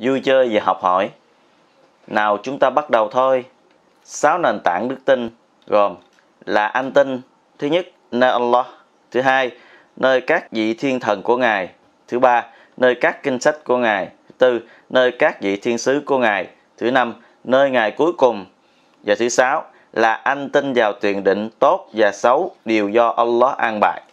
vui chơi và học hỏi. Nào chúng ta bắt đầu thôi. Sáu nền tảng đức tin gồm là an tin, thứ nhất, nơi Allah, thứ hai, nơi các vị thiên thần của Ngài, thứ ba, nơi các kinh sách của Ngài, thứ tư, nơi các vị thiên sứ của Ngài, thứ năm, nơi Ngài cuối cùng, và thứ sáu là an tin vào tuyển định tốt và xấu đều do Allah an bài.